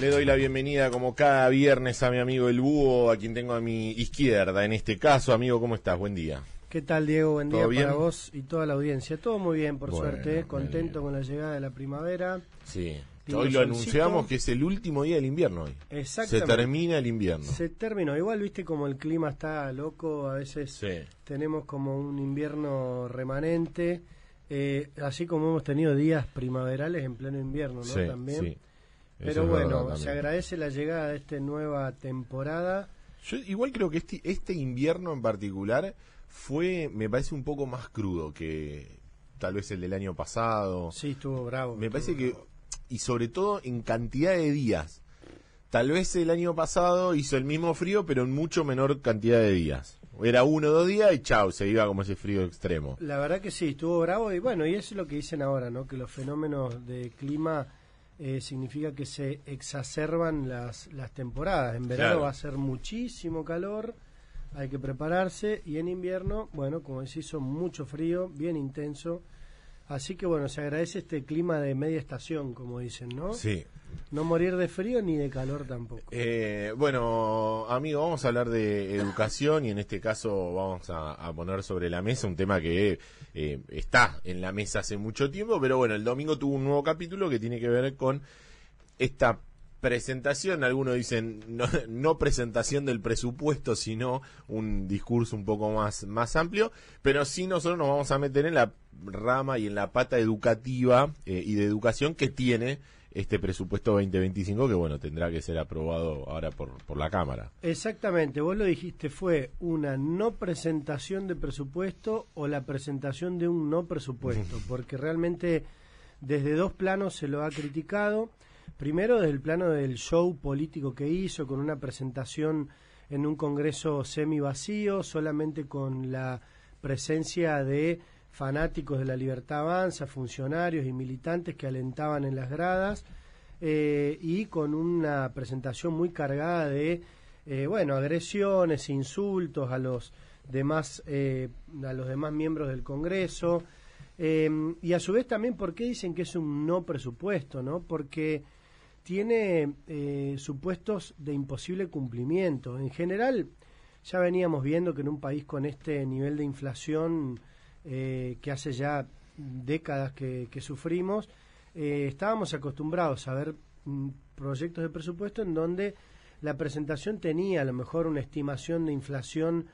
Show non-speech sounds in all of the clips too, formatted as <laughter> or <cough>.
Le doy la bienvenida como cada viernes a mi amigo el Búho, a quien tengo a mi izquierda en este caso. Amigo, ¿cómo estás? Buen día. ¿Qué tal, Diego? Buen día para vos y toda la audiencia. Todo muy bien, por suerte. Eh. Contento con la llegada de la primavera. Sí. Hoy lo anunciamos que es el último día del invierno hoy. Exactamente. Se termina el invierno. Se terminó. Igual, viste, como el clima está loco, a veces tenemos como un invierno remanente, eh, así como hemos tenido días primaverales en pleno invierno, ¿no? También. Sí. Pero bueno, se agradece la llegada de esta nueva temporada. Yo igual creo que este, este invierno en particular fue, me parece, un poco más crudo que tal vez el del año pasado. Sí, estuvo bravo. Me parece que, y sobre todo en cantidad de días. Tal vez el año pasado hizo el mismo frío, pero en mucho menor cantidad de días. Era uno o dos días y chao, se iba como ese frío extremo. La verdad que sí, estuvo bravo y bueno, y eso es lo que dicen ahora, ¿no? Que los fenómenos de clima eh, significa que se exacerban las, las temporadas. En verano va a ser muchísimo calor, hay que prepararse, y en invierno, bueno, como decís, son mucho frío, bien intenso Así que bueno, se agradece este clima de media estación, como dicen, ¿no? Sí. No morir de frío ni de calor tampoco. Eh, bueno, amigo, vamos a hablar de educación y en este caso vamos a, poner sobre la mesa un tema que eh, está en la mesa hace mucho tiempo, pero bueno, el domingo tuvo un nuevo capítulo que tiene que ver con esta presentación, algunos dicen <laughs> no, presentación del presupuesto, sino un discurso un poco más, más amplio, pero sí nosotros nos vamos a meter en la rama y en la pata educativa eh, y de educación que tiene este presupuesto 2025 que bueno tendrá que ser aprobado ahora por, por la Cámara. Exactamente, vos lo dijiste, fue una no presentación de presupuesto o la presentación de un no presupuesto, <laughs> porque realmente desde dos planos se lo ha criticado. Primero desde el plano del show político que hizo, con una presentación en un congreso semi vacío, solamente con la presencia de fanáticos de la libertad avanza, funcionarios y militantes que alentaban en las gradas, eh, y con una presentación muy cargada de eh, bueno agresiones, insultos a los demás eh, a los demás miembros del Congreso y a su vez también porque dicen que es un no presupuesto, ¿no? Porque tiene eh, supuestos de imposible cumplimiento. En general, ya veníamos viendo que en un país con este nivel de inflación eh, que hace ya décadas que, sufrimos, eh, estábamos acostumbrados a ver mm, proyectos de presupuesto en donde la presentación tenía a lo mejor una estimación de inflación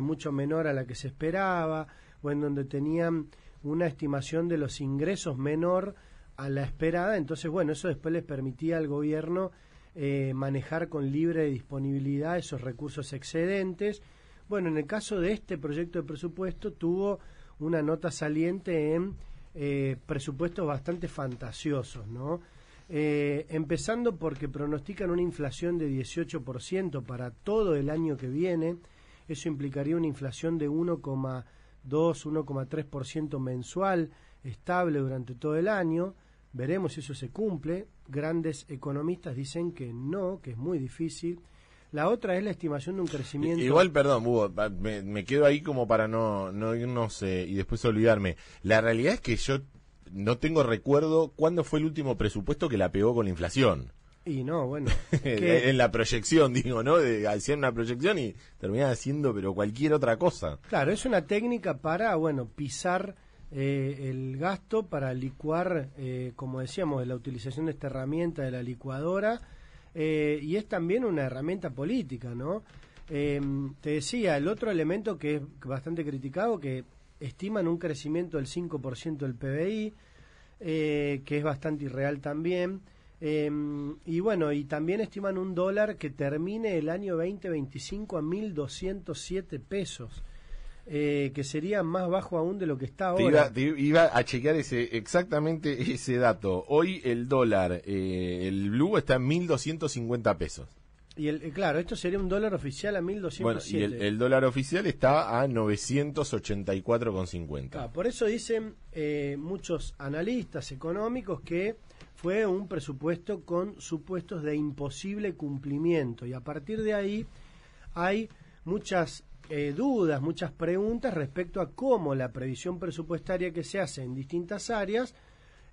mucho menor a la que se esperaba, o en donde tenían una estimación de los ingresos menor a la esperada, entonces bueno, eso después les permitía al gobierno eh, manejar con libre disponibilidad esos recursos excedentes. Bueno, en el caso de este proyecto de presupuesto tuvo una nota saliente en eh, presupuestos bastante fantasiosos, ¿no? Eh, empezando porque pronostican una inflación de 18% para todo el año que viene, eso implicaría una inflación de 1,2, 1,3% mensual estable durante todo el año. Veremos si eso se cumple. Grandes economistas dicen que no, que es muy difícil. La otra es la estimación de un crecimiento. Igual, perdón, me, quedo ahí como para no, no irnos eh, y después olvidarme. La realidad es que yo no tengo recuerdo cuándo fue el último presupuesto que la pegó con la inflación. Y no, bueno. <laughs> en la proyección, digo, ¿no? De, hacían una proyección y terminaban haciendo, pero cualquier otra cosa. Claro, es una técnica para, bueno, pisar eh, el gasto para licuar, eh, como decíamos, la utilización de esta herramienta de la licuadora, eh, y es también una herramienta política, ¿no? Em, te decía, el otro elemento que es bastante criticado, que estiman un crecimiento del 5% del PBI, que es bastante irreal también, em, y bueno, y también estiman un dólar que termine el año 2025 a 1.207 pesos. Eh, que sería más bajo aún de lo que está ahora. Te iba, a chequear ese, exactamente ese dato. Hoy el dólar, eh, el blue está en 1.250 pesos. Y el, eh, claro, esto sería un dólar oficial a 1250 Bueno, y el, dólar oficial está a 984,50. Ah, por eso dicen muchos analistas económicos que fue un presupuesto con supuestos de imposible cumplimiento. Y a partir de ahí hay muchas eh, dudas, muchas preguntas respecto a cómo la previsión presupuestaria que se hace en distintas áreas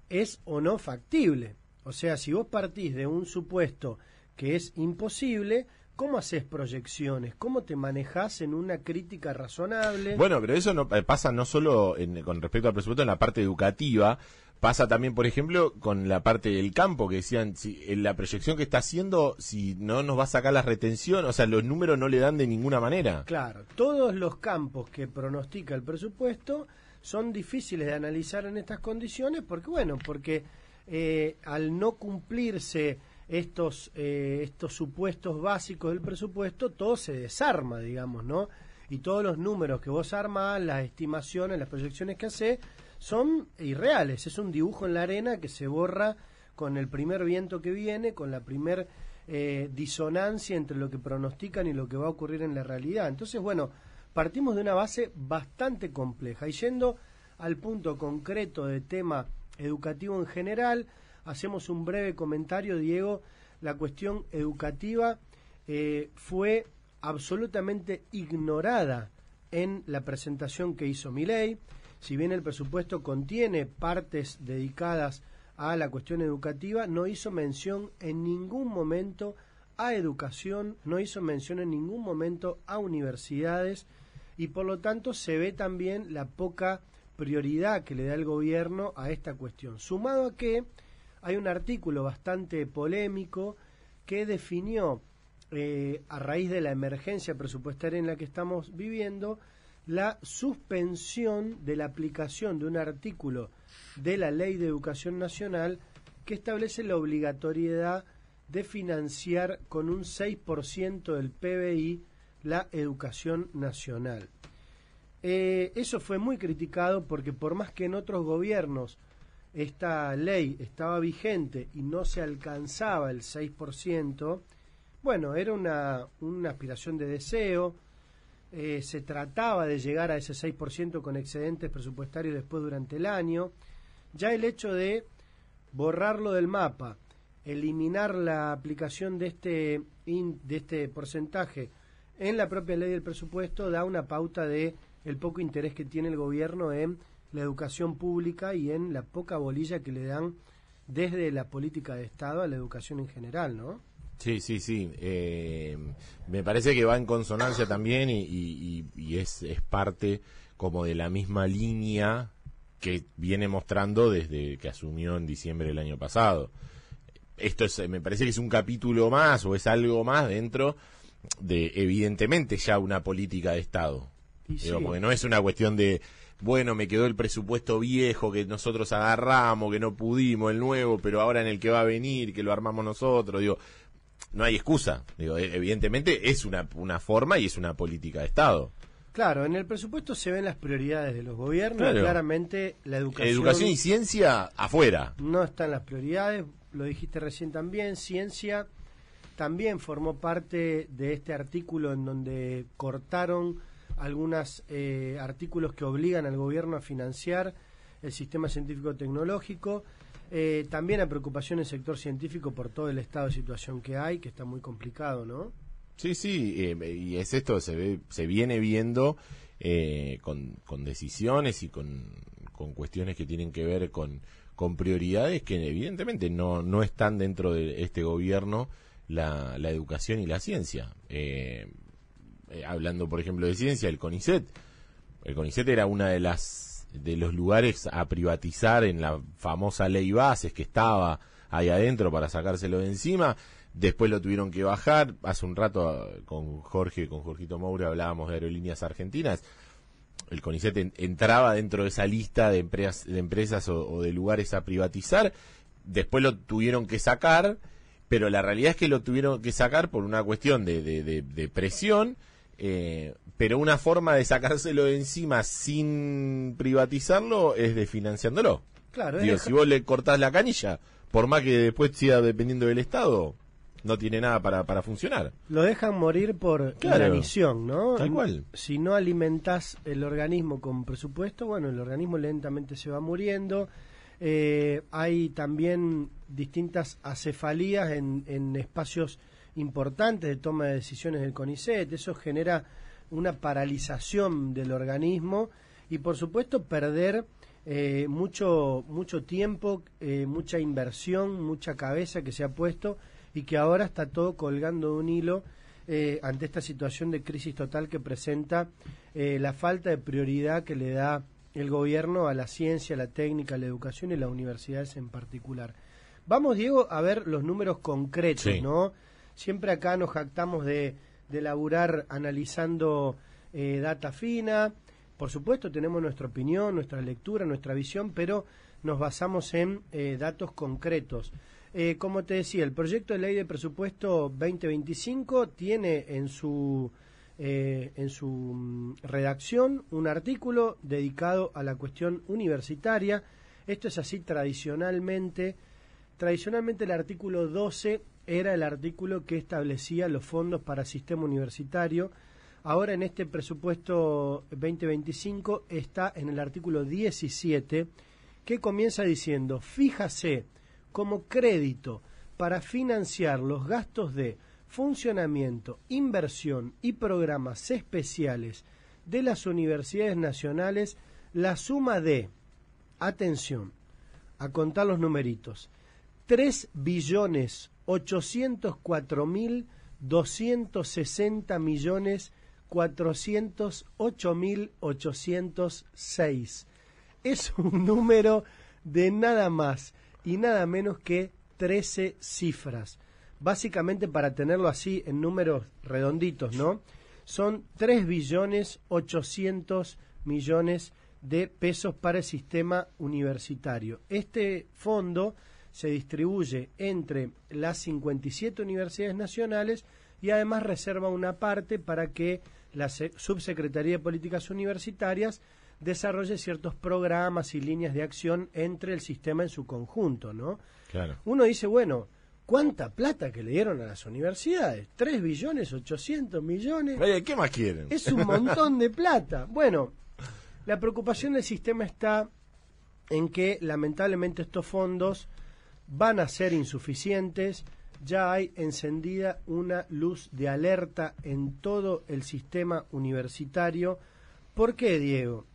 es o no factible. O sea, si vos partís de un supuesto que es imposible, ¿Cómo haces proyecciones? ¿Cómo te manejas en una crítica razonable? Bueno, pero eso no, eh, pasa no solo con respecto al presupuesto en la parte educativa, Pasa también, por ejemplo, con la parte del campo, que decían, en la proyección que está haciendo, si no nos va a sacar la retención, o sea, los números no le dan de ninguna manera. Claro, todos los campos que pronostica el presupuesto son difíciles de analizar en estas condiciones, porque bueno, porque eh, al no cumplirse estos, eh, estos supuestos básicos del presupuesto, todo se desarma, digamos, ¿no? Y todos los números que vos armás, las estimaciones, las proyecciones que haces, son irreales. Es un dibujo en la arena que se borra con el primer viento que viene, con la primer eh, disonancia entre lo que pronostican y lo que va a ocurrir en la realidad. Entonces, bueno, partimos de una base bastante compleja y yendo al punto concreto de tema educativo en general, hacemos un breve comentario, Diego, la cuestión educativa eh, fue absolutamente ignorada en la presentación que hizo Milei si bien el presupuesto contiene partes dedicadas a la cuestión educativa, no hizo mención en ningún momento a educación, no hizo mención en ningún momento a universidades y por lo tanto se ve también la poca prioridad que le da el gobierno a esta cuestión. Sumado a que hay un artículo bastante polémico que definió eh, a raíz de la emergencia presupuestaria en la que estamos viviendo, la suspensión de la aplicación de un artículo de la Ley de Educación Nacional que establece la obligatoriedad de financiar con un 6% del PBI la educación nacional. Eh, eso fue muy criticado porque por más que en otros gobiernos esta ley estaba vigente y no se alcanzaba el 6%, bueno, era una aspiración de deseo, eh, se trataba de llegar a ese 6% con excedentes presupuestarios después durante el año. Ya el hecho de borrarlo del mapa, eliminar la aplicación de este, de este porcentaje en la propia ley del presupuesto da una pauta de el poco interés que tiene el gobierno en la educación pública y en la poca bolilla que le dan desde la política de Estado a la educación en general, ¿no? Sí, sí, sí. Eh, me parece que va en consonancia también y, es, parte como de la misma línea que viene mostrando desde que asumió en diciembre del año pasado. Esto me parece que es un capítulo más o es algo más dentro de, evidentemente, ya una política de Estado. Digo, Porque no es una cuestión de, bueno, me quedó el presupuesto viejo que nosotros agarramos, que no pudimos, el nuevo, pero ahora en el que va a venir, que lo armamos nosotros. Digo, no hay excusa. Digo, e, evidentemente es una, una forma y es una política de Estado. Claro, en el presupuesto se ven las prioridades de los gobiernos, claramente la educación. Educación y ciencia afuera. No están las prioridades, lo dijiste recién también, ciencia también formó parte de este artículo en donde cortaron algunos eh, artículos que obligan al gobierno a financiar el sistema científico-tecnológico, eh, también hay preocupación en el sector científico por todo el estado de situación que hay, que está muy complicado, ¿no? Sí, sí, em, y es esto, se, se viene viendo eh, con, decisiones y con, con, cuestiones que tienen que ver con, con prioridades que evidentemente no, no están dentro de este gobierno la, la educación y la ciencia. Eh, hablando, por ejemplo, de ciencia, el CONICET. El CONICET era una de las de los lugares a privatizar en la famosa ley bases que estaba ahí adentro para sacárselo de encima. Después lo tuvieron que bajar. Hace un rato ah, con Jorge, con Jorgito Moura hablábamos de aerolíneas argentinas. El CONICET entraba dentro de esa lista de empresas, de empresas o, de lugares a privatizar. Después lo tuvieron que sacar, pero la realidad es que lo tuvieron que sacar por una cuestión de, de presión eh, pero una forma de sacárselo de encima sin privatizarlo es de financiándolo. Claro, Digo, si vos le cortás la canilla, por más que después siga dependiendo del Estado, no tiene nada para, funcionar. Lo dejan morir por la ¿no? Tal cual. Si no alimentás el organismo con presupuesto, bueno, el organismo lentamente se va muriendo. Eh, hay también distintas acefalías en, en espacios importantes de toma de decisiones del CONICET, eso genera una paralización del organismo y por supuesto perder eh, mucho, mucho tiempo, eh, mucha inversión, mucha cabeza que se ha puesto y que ahora está todo colgando de un hilo eh, ante esta situación de crisis total que presenta la falta de prioridad que le da el gobierno a la ciencia, la técnica, la educación y las universidades en particular. Vamos, Diego, a ver los números concretos, ¿no? Siempre acá nos jactamos de, elaborar, laburar analizando eh, data fina. Por supuesto, tenemos nuestra opinión, nuestra lectura, nuestra visión, pero nos basamos en eh, datos concretos. Eh, como te decía, el proyecto de ley de presupuesto 2025 tiene en su, en su mm, redacción un artículo dedicado a la cuestión universitaria. Esto es así tradicionalmente. Tradicionalmente el artículo 12 era el artículo que establecía los fondos para sistema universitario. Ahora en este presupuesto 2025 está en el artículo 17 que comienza diciendo, fíjase como crédito para financiar los gastos de funcionamiento, inversión y programas especiales de las universidades nacionales la suma de, atención, a contar los numeritos, 3 billones 804.260.408.806. millones Es un <laughs> número de nada más y nada menos que 13 cifras. Básicamente para tenerlo así en números redonditos, ¿no? Son 3 billones millones de pesos para el sistema universitario. Este fondo se distribuye entre las 57 universidades nacionales y además reserva una parte para que la Subsecretaría de Políticas Universitarias desarrolle ciertos programas y líneas de acción entre el sistema en su conjunto, ¿no? Claro. Uno dice, bueno, ¿cuánta plata que le dieron a las universidades? 3 billones, 800 millones. ¿qué más quieren? Es un montón de plata. <laughs> Bueno, la preocupación del sistema está en que lamentablemente estos fondos van a ser insuficientes. Ya hay encendida una luz de alerta en todo el sistema universitario. ¿Por qué, Diego?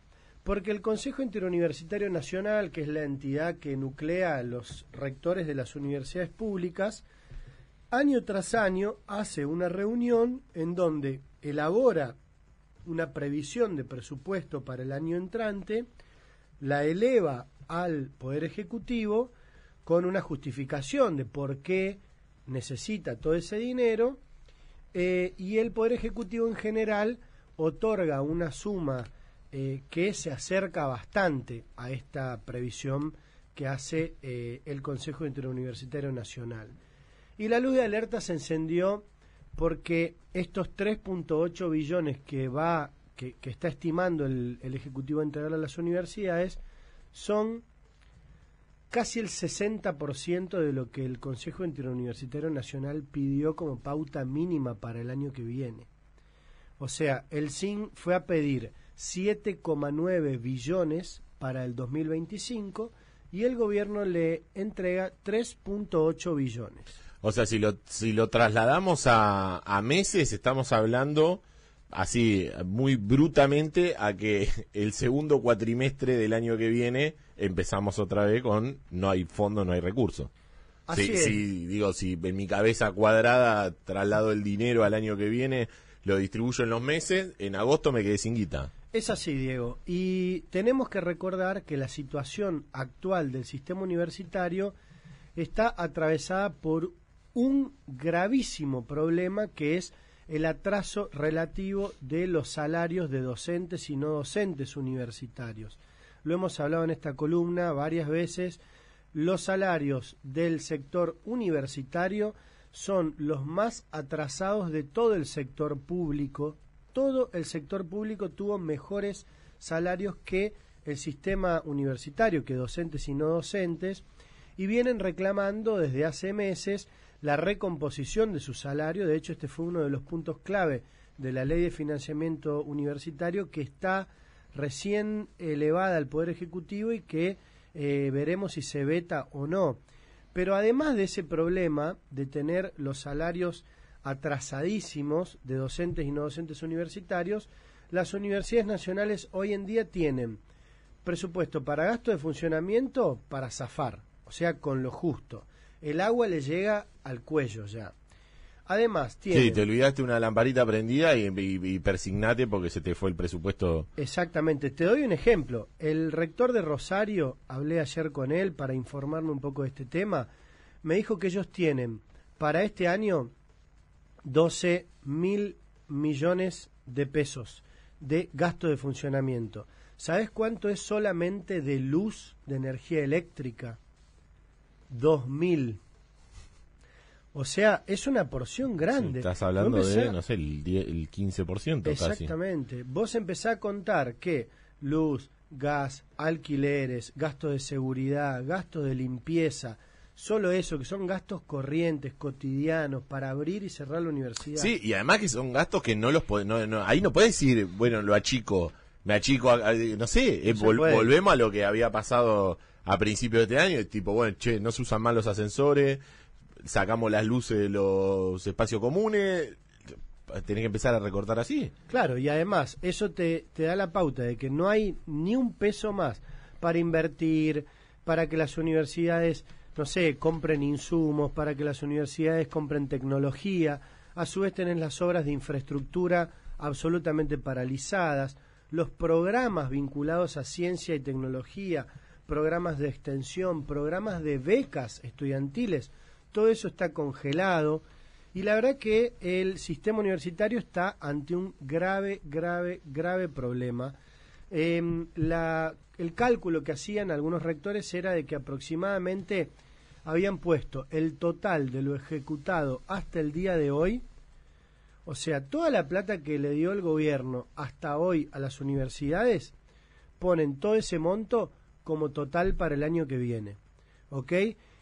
Porque el Consejo Interuniversitario Nacional, que es la entidad que nuclea a los rectores de las universidades públicas, año tras año hace una reunión en donde elabora una previsión de presupuesto para el año entrante, la eleva al Poder Ejecutivo, con una justificación de por qué necesita todo ese dinero eh, y el Poder Ejecutivo en general otorga una suma eh, que se acerca bastante a esta previsión que hace eh, el Consejo Interuniversitario Nacional. Y la luz de alerta se encendió porque estos 3.8 billones que va que, está estimando el, el Ejecutivo a entregar a las universidades son casi el 60% de lo que el Consejo Interuniversitario Nacional pidió como pauta mínima para el año que viene. O sea, el SIN fue a pedir 7,9 billones para el 2025 y el gobierno le entrega 3.8 billones. O sea, si lo, si lo trasladamos a, a meses, estamos hablando así muy brutamente a que el segundo cuatrimestre del año que viene empezamos otra vez con no hay fondo, no hay recursos. Así digo, si en mi cabeza cuadrada traslado el dinero al año que viene, lo distribuyo en los meses, en agosto me quedé sin guita. Es así, Diego. Y tenemos que recordar que la situación actual del sistema universitario está atravesada por un gravísimo problema que es el atraso relativo de los salarios de docentes y no docentes universitarios lo hemos hablado en esta columna varias veces, los salarios del sector universitario son los más atrasados de todo el sector público. Todo el sector público tuvo mejores salarios que el sistema universitario, que docentes y no docentes, y vienen reclamando desde hace meses la recomposición de su salario. De hecho, este fue uno de los puntos clave de la ley de financiamiento universitario que está recién elevada al Poder Ejecutivo y que eh, veremos si se veta o no. Pero además de ese problema de tener los salarios atrasadísimos de docentes y no docentes universitarios, las universidades nacionales hoy en día tienen presupuesto para gasto de funcionamiento para zafar, o sea, con lo justo. El agua le llega al cuello ya. Además, tiene. Sí, te olvidaste una lamparita prendida y, persignate porque se te fue el presupuesto. Exactamente. Te doy un ejemplo. El rector de Rosario, hablé ayer con él para informarme un poco de este tema. Me dijo que ellos tienen para este año 12 mil millones de pesos de gasto de funcionamiento. ¿Sabes cuánto es solamente de luz, de energía eléctrica? Dos mil o sea, es una porción grande. estás hablando de, no sé, el, el 15% Exactamente. Vos empezás a contar que luz, gas, alquileres, gastos de seguridad, gastos de limpieza, solo eso, que son gastos corrientes, cotidianos, para abrir y cerrar la universidad. Sí, y además que son gastos que no los ahí no puedes decir, bueno, lo achico, me achico, no sé, eh, volvemos a lo que había pasado a principios de este año, tipo, bueno, che, no se usan mal los ascensores, sacamos las luces de los espacios comunes, tenés que empezar a recortar así. Claro, y además eso te, da la pauta de que no hay ni un peso más para invertir, para que las universidades, no sé, compren insumos, para que las universidades compren tecnología. A su vez tenés las obras de infraestructura absolutamente paralizadas, los programas vinculados a ciencia y tecnología, programas de extensión, programas de becas estudiantiles todo eso está congelado y la verdad que el sistema universitario está ante un grave, grave, grave problema. Em, el cálculo que hacían algunos rectores era de que aproximadamente habían puesto el total de lo ejecutado hasta el día de hoy, o sea, toda la plata que le dio el gobierno hasta hoy a las universidades, ponen todo ese monto como total para el año que viene. ¿Ok?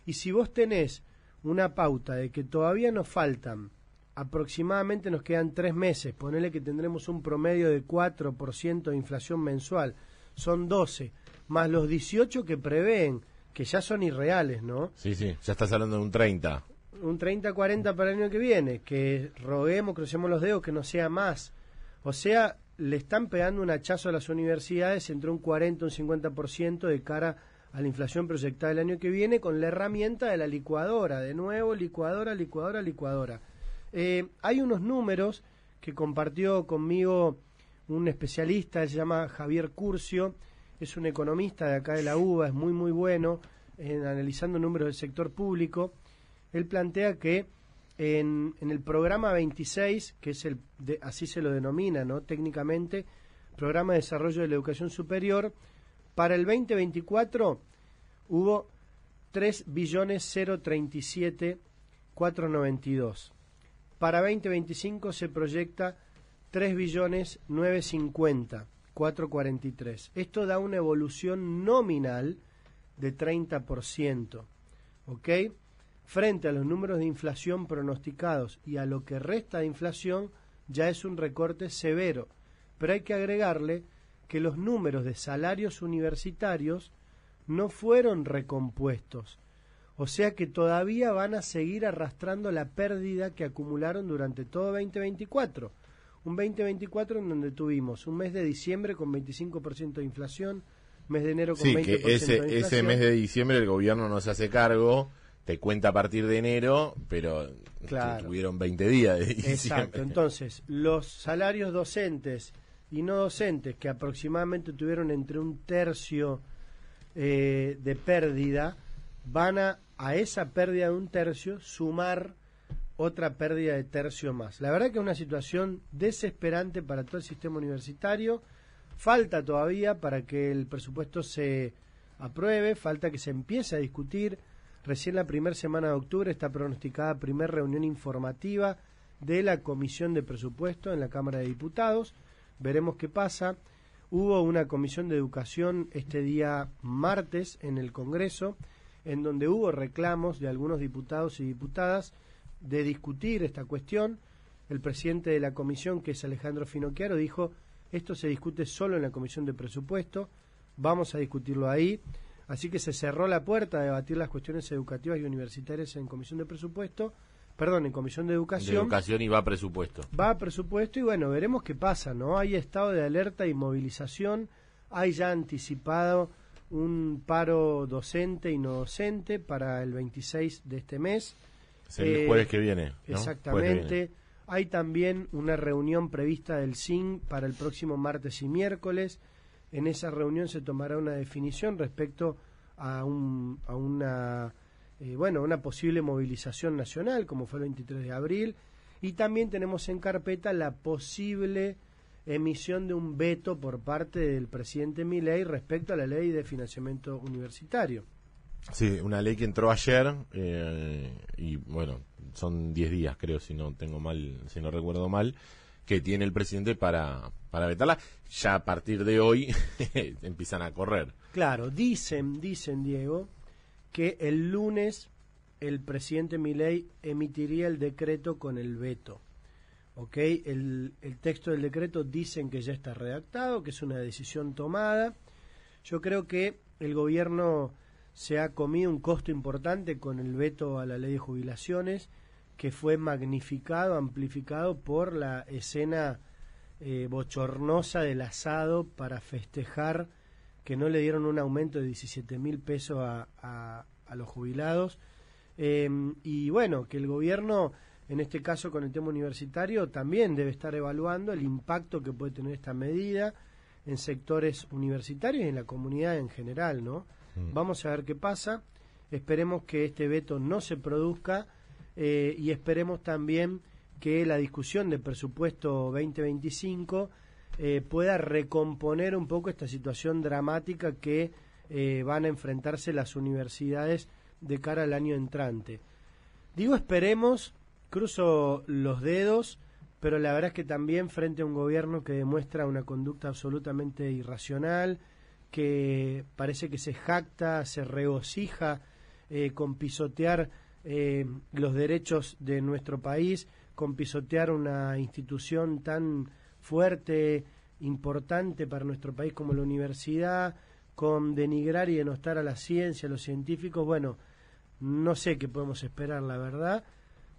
Y si vos tenés una pauta de que todavía nos faltan aproximadamente nos quedan tres meses, ponele que tendremos un promedio de 4% de inflación mensual, son 12, más los 18 que prevén, que ya son irreales, ¿no? Sí, sí, ya está hablando de un 30. Un 30-40 para el año que viene, que roguemos, crucemos los dedos, que no sea más. O sea, le están pegando un hachazo a las universidades entre un 40 y un 50% de cara a la inflación proyectada el año que viene con la herramienta de la licuadora, de nuevo licuadora, licuadora, licuadora. Eh, hay unos números que compartió conmigo un especialista, se llama Javier Curcio, es un economista de acá de la UBA, es muy muy bueno en analizando números del sector público. Él plantea que en, en el programa 26, que es el así se lo denomina, ¿no? Técnicamente, programa de desarrollo de la educación superior, para el 2024 hubo 3 billones 037 492. Para 2025 se proyecta 3 billones 950 Esto da una evolución nominal de 30%. ¿Ok? Frente a los números de inflación pronosticados y a lo que resta de inflación, ya es un recorte severo. Pero hay que agregarle que los números de salarios universitarios no fueron recompuestos, o sea que todavía van a seguir arrastrando la pérdida que acumularon durante todo 2024. Un 2024 en donde tuvimos un mes de diciembre con 25% de inflación, mes de enero con sí, que ese, ese mes de diciembre el gobierno no se hace cargo, te cuenta a partir de enero, pero tuvieron 20 días de <laughs> diciembre. Exacto, entonces los salarios docentes y no docentes, que aproximadamente tuvieron entre un tercio eh, de pérdida, van a, a esa pérdida de un tercio sumar otra pérdida de tercio más. La verdad que es una situación desesperante para todo el sistema universitario. Falta todavía para que el presupuesto se apruebe, falta que se empiece a discutir. Recién la primera semana de octubre está pronosticada primera reunión informativa de la Comisión de Presupuesto en la Cámara de Diputados veremos qué pasa. Hubo una comisión de educación este día martes en el Congreso, en donde hubo reclamos de algunos diputados y diputadas de discutir esta cuestión. El presidente de la comisión, que es Alejandro Finocchiaro, dijo, esto se discute solo en la comisión de presupuesto, vamos a discutirlo ahí. Así que se cerró la puerta a debatir las cuestiones educativas y universitarias en comisión de presupuesto perdón, en Comisión de Educación. De educación y va a presupuesto. Va a presupuesto y bueno, veremos qué pasa, ¿no? Hay estado de alerta y movilización, hay ya anticipado un paro docente y no docente para el 26 de este mes. Es el jueves que viene. Exactamente. Hay también una reunión prevista del SIN para el próximo martes y miércoles. En esa reunión se tomará una definición respecto a, un, a una eh, bueno, una posible movilización nacional, como fue el 23 de abril, y también tenemos en carpeta la posible emisión de un veto por parte del presidente Milei respecto a la ley de financiamiento universitario. Sí, una ley que entró ayer eh, y bueno, son 10 días creo si no tengo mal, si no recuerdo mal, que tiene el presidente para para vetarla. Ya a partir de hoy <laughs> empiezan a correr. Claro, dicen, dicen Diego, que el lunes el presidente Milei emitiría el decreto con el veto. El, texto del decreto dicen que ya está redactado, que es una decisión tomada. Yo creo que el gobierno se ha comido un costo importante con el veto a la ley de jubilaciones, que fue magnificado, amplificado por la escena eh, bochornosa del asado para festejar que no le dieron un aumento de 17 mil pesos a, los jubilados. Em, y bueno, que el gobierno, en este caso con el tema universitario, también debe estar evaluando el impacto que puede tener esta medida en sectores universitarios y en la comunidad en general, ¿no? Mm. Vamos a ver qué pasa. Esperemos que este veto no se produzca eh, y esperemos también que la discusión del presupuesto 2025 eh, pueda recomponer un poco esta situación dramática que eh, van a enfrentarse las universidades de cara al año entrante. Digo esperemos, cruzo los dedos, pero la verdad es que también frente a un gobierno que demuestra una conducta absolutamente irracional, que parece que se jacta, se regocija eh, con pisotear los derechos de nuestro país, con pisotear una institución tan fuerte, importante para nuestro país como la universidad, con denigrar y denostar a la ciencia, a los científicos, bueno, no sé qué podemos esperar, la verdad.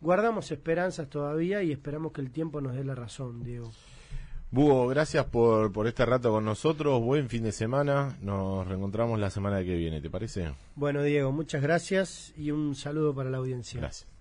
Guardamos esperanzas todavía y esperamos que el tiempo nos dé la razón, Diego. Hugo, gracias por, por este rato con nosotros. Buen fin de semana. Nos reencontramos la semana que viene, ¿te parece? Bueno, Diego, muchas gracias y un saludo para la audiencia. Gracias.